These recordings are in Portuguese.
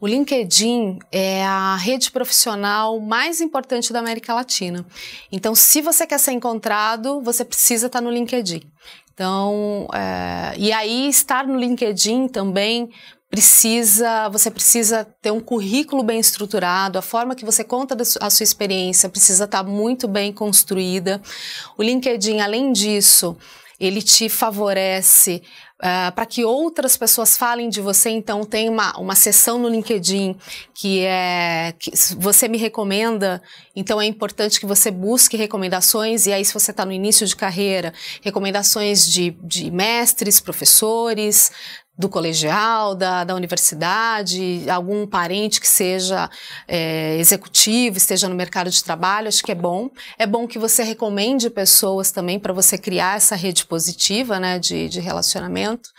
O LinkedIn é a rede profissional mais importante da América Latina. Então, se você quer ser encontrado, você precisa estar no LinkedIn. Então, é, e aí estar no LinkedIn também precisa, você precisa ter um currículo bem estruturado, a forma que você conta a sua experiência precisa estar muito bem construída. O LinkedIn, além disso, ele te favorece uh, eh, para que outras pessoas falem de você. Então, tem uma, uma sessão no LinkedIn que é que você me recomenda, então é importante que você busque recomendações. E aí, se você está no início de carreira, recomendações de, de mestres, professores, do colegial, da, da universidade, algum parente que seja é, executivo, esteja no mercado de trabalho, acho que é bom. É bom que você recomende pessoas também para você criar essa rede positiva né, de, de relacionamento.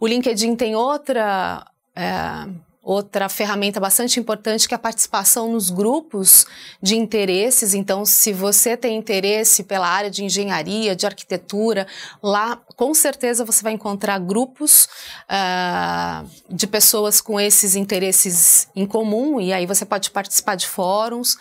O LinkedIn tem outra. É, Outra ferramenta bastante importante que é a participação nos grupos de interesses. Então, se você tem interesse pela área de engenharia, de arquitetura, lá com certeza você vai encontrar grupos uh, de pessoas com esses interesses em comum, e aí você pode participar de fóruns.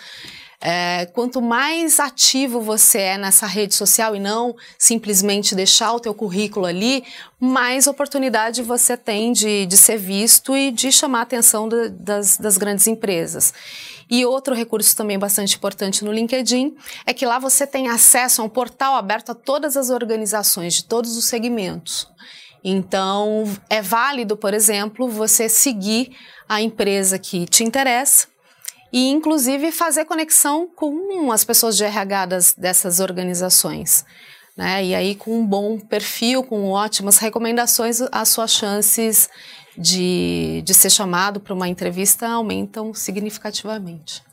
É, quanto mais ativo você é nessa rede social e não simplesmente deixar o teu currículo ali, mais oportunidade você tem de, de ser visto e de chamar a atenção das, das grandes empresas. E outro recurso também bastante importante no LinkedIn é que lá você tem acesso a um portal aberto a todas as organizações de todos os segmentos. Então, é válido, por exemplo, você seguir a empresa que te interessa e inclusive fazer conexão com as pessoas de RH das, dessas organizações. Né? E aí, com um bom perfil, com ótimas recomendações, as suas chances de, de ser chamado para uma entrevista aumentam significativamente.